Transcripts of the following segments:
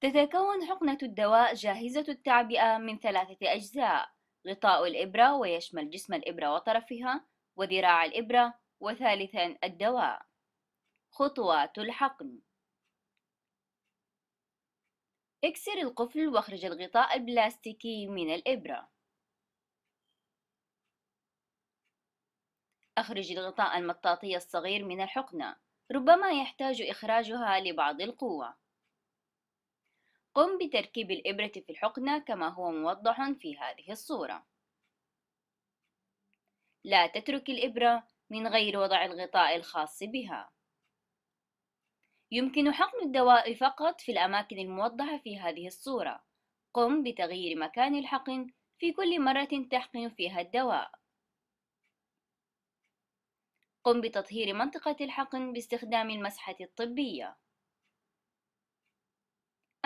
تتكون حقنة الدواء جاهزة التعبئة من ثلاثة أجزاء غطاء الإبرة ويشمل جسم الإبرة وطرفها وذراع الإبرة وثالثا الدواء خطوات الحقن اكسر القفل واخرج الغطاء البلاستيكي من الإبرة أخرج الغطاء المطاطي الصغير من الحقنة ربما يحتاج إخراجها لبعض القوة قم بتركيب الإبرة في الحقنة كما هو موضح في هذه الصورة لا تترك الإبرة من غير وضع الغطاء الخاص بها يمكن حقن الدواء فقط في الأماكن الموضحة في هذه الصورة قم بتغيير مكان الحقن في كل مرة تحقن فيها الدواء قم بتطهير منطقة الحقن باستخدام المسحة الطبية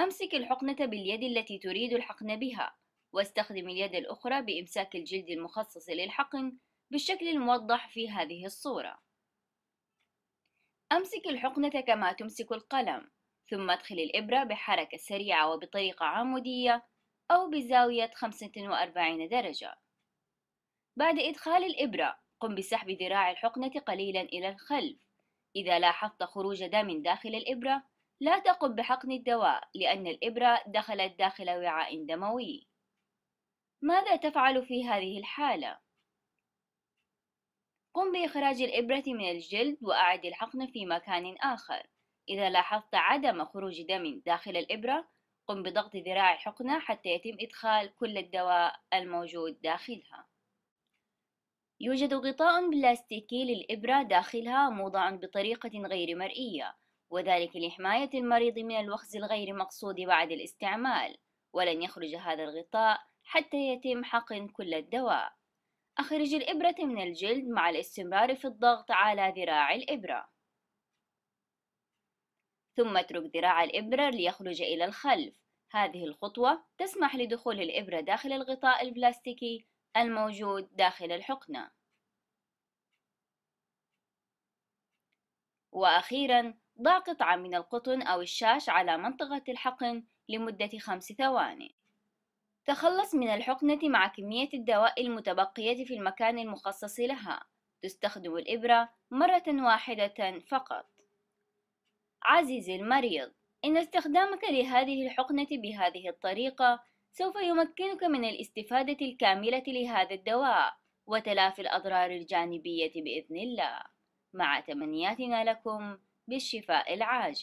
أمسك الحقنة باليد التي تريد الحقن بها واستخدم اليد الأخرى بإمساك الجلد المخصص للحقن بالشكل الموضح في هذه الصورة أمسك الحقنة كما تمسك القلم ثم ادخل الإبرة بحركة سريعة وبطريقة عمودية أو بزاوية 45 درجة بعد إدخال الإبرة قم بسحب ذراع الحقنة قليلا إلى الخلف إذا لاحظت خروج دم داخل الإبرة لا تقم بحقن الدواء لأن الإبرة دخلت داخل وعاء دموي. ماذا تفعل في هذه الحالة؟ قم بإخراج الإبرة من الجلد وأعد الحقن في مكان آخر. إذا لاحظت عدم خروج دم داخل الإبرة، قم بضغط ذراع الحقنة حتى يتم إدخال كل الدواء الموجود داخلها. يوجد غطاء بلاستيكي للإبرة داخلها موضع بطريقة غير مرئية وذلك لحماية المريض من الوخز الغير مقصود بعد الاستعمال ولن يخرج هذا الغطاء حتى يتم حقن كل الدواء أخرج الإبرة من الجلد مع الاستمرار في الضغط على ذراع الإبرة ثم اترك ذراع الإبرة ليخرج إلى الخلف هذه الخطوة تسمح لدخول الإبرة داخل الغطاء البلاستيكي الموجود داخل الحقنة وأخيرا ضع قطعة من القطن أو الشاش على منطقة الحقن لمدة خمس ثواني تخلص من الحقنة مع كمية الدواء المتبقية في المكان المخصص لها تستخدم الإبرة مرة واحدة فقط عزيزي المريض إن استخدامك لهذه الحقنة بهذه الطريقة سوف يمكنك من الاستفادة الكاملة لهذا الدواء وتلافي الأضرار الجانبية بإذن الله مع تمنياتنا لكم بالشفاء العاجل